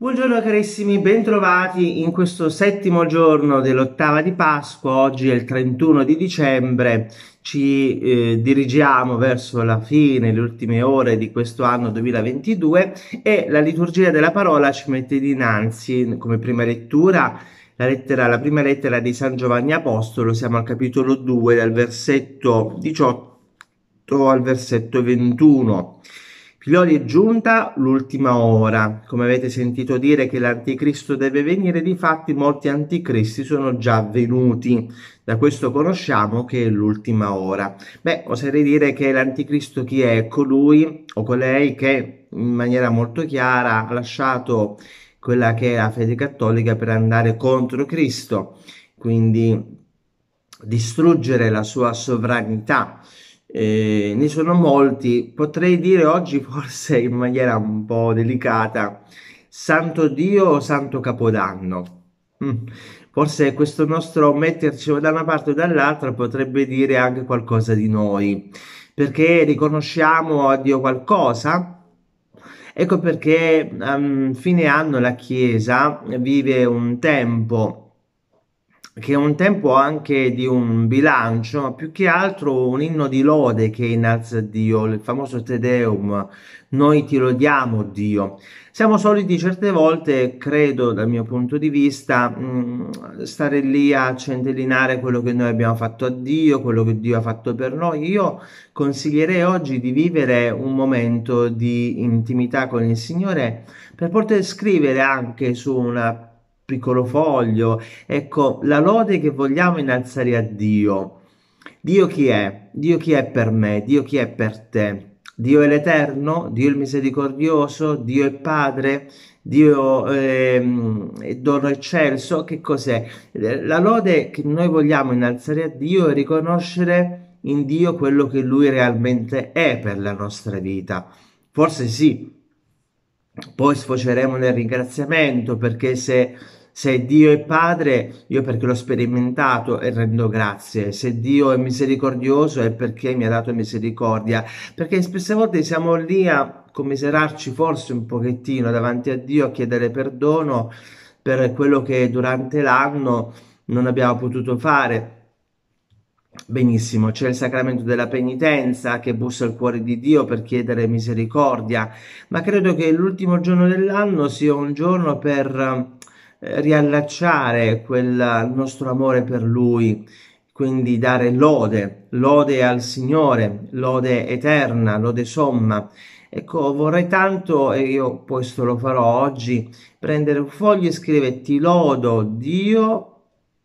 Buongiorno carissimi, bentrovati in questo settimo giorno dell'ottava di Pasqua, oggi è il 31 di dicembre, ci eh, dirigiamo verso la fine, le ultime ore di questo anno 2022 e la liturgia della parola ci mette dinanzi come prima lettura la, lettera, la prima lettera di San Giovanni Apostolo, siamo al capitolo 2 dal versetto 18 al versetto 21. Pilori è giunta l'ultima ora. Come avete sentito dire che l'anticristo deve venire, di fatti molti anticristi sono già venuti, Da questo conosciamo che è l'ultima ora. Beh, oserei dire che l'anticristo chi è? Colui o colei che in maniera molto chiara ha lasciato quella che è la fede cattolica per andare contro Cristo, quindi distruggere la sua sovranità ne sono molti, potrei dire oggi forse in maniera un po' delicata, santo Dio o santo Capodanno. Mm. Forse questo nostro metterci da una parte o dall'altra potrebbe dire anche qualcosa di noi, perché riconosciamo a Dio qualcosa, Ecco perché a um, mm, fine anno la Chiesa vive un tempo che è un tempo anche di un bilancio, ma più che altro un inno di lode che innalza Dio, il famoso Te Deum, noi ti lodiamo Dio. Siamo soliti certe volte, credo dal mio punto di vista, mm, stare lì a centellinare quello che noi abbiamo fatto a Dio, quello che Dio ha fatto per noi. Io consiglierei oggi di vivere un momento di intimità con il Signore per poter scrivere anche su una piccolo foglio. Ecco, la lode che vogliamo innalzare a Dio. Dio chi è? Dio chi è per me? Dio chi è per te? Dio è l'Eterno, Dio è il Misericordioso, Dio è Padre, Dio ehm, è eh, dono eccelso. Che cos'è? La lode che noi vogliamo innalzare a Dio è riconoscere in Dio quello che Lui realmente è per la nostra vita. Forse sì, poi sfoceremo nel ringraziamento perché se se Dio è padre, io perché l'ho sperimentato e rendo grazie. Se Dio è misericordioso è perché mi ha dato misericordia. Perché spesse volte siamo lì a commiserarci forse un pochettino davanti a Dio, a chiedere perdono per quello che durante l'anno non abbiamo potuto fare. Benissimo, c'è il sacramento della penitenza che bussa il cuore di Dio per chiedere misericordia, ma credo che l'ultimo giorno dell'anno sia un giorno per riallacciare quel nostro amore per Lui, quindi dare lode, lode al Signore, lode eterna, lode somma. Ecco, vorrei tanto, e io questo lo farò oggi, prendere un foglio e scrivere ti lodo Dio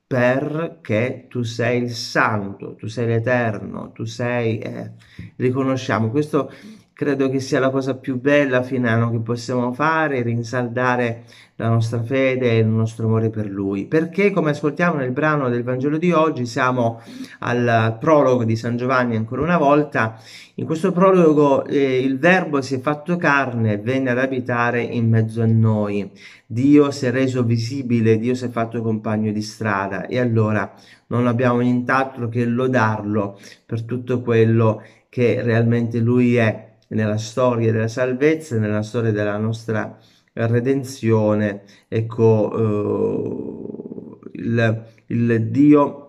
perché tu sei il santo, tu sei l'eterno, tu sei, eh, riconosciamo, questo credo che sia la cosa più bella fino finano che possiamo fare, rinsaldare la nostra fede e il nostro amore per Lui. Perché, come ascoltiamo nel brano del Vangelo di oggi, siamo al prologo di San Giovanni ancora una volta. In questo prologo eh, il Verbo si è fatto carne e venne ad abitare in mezzo a noi. Dio si è reso visibile, Dio si è fatto compagno di strada e allora non abbiamo nient'altro che lodarlo per tutto quello che realmente Lui è nella storia della salvezza, nella storia della nostra redenzione, ecco, eh, il, il Dio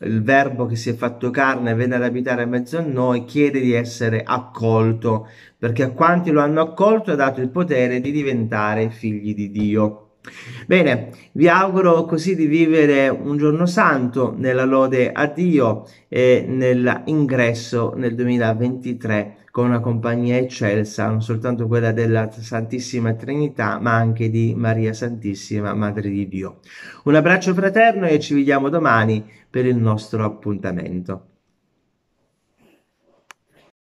il verbo che si è fatto carne venne ad abitare in mezzo a noi, chiede di essere accolto, perché a quanti lo hanno accolto ha dato il potere di diventare figli di Dio. Bene, vi auguro così di vivere un giorno santo nella lode a Dio e nell'ingresso nel 2023 con una compagnia eccelsa, non soltanto quella della Santissima Trinità, ma anche di Maria Santissima, Madre di Dio. Un abbraccio fraterno e ci vediamo domani per il nostro appuntamento.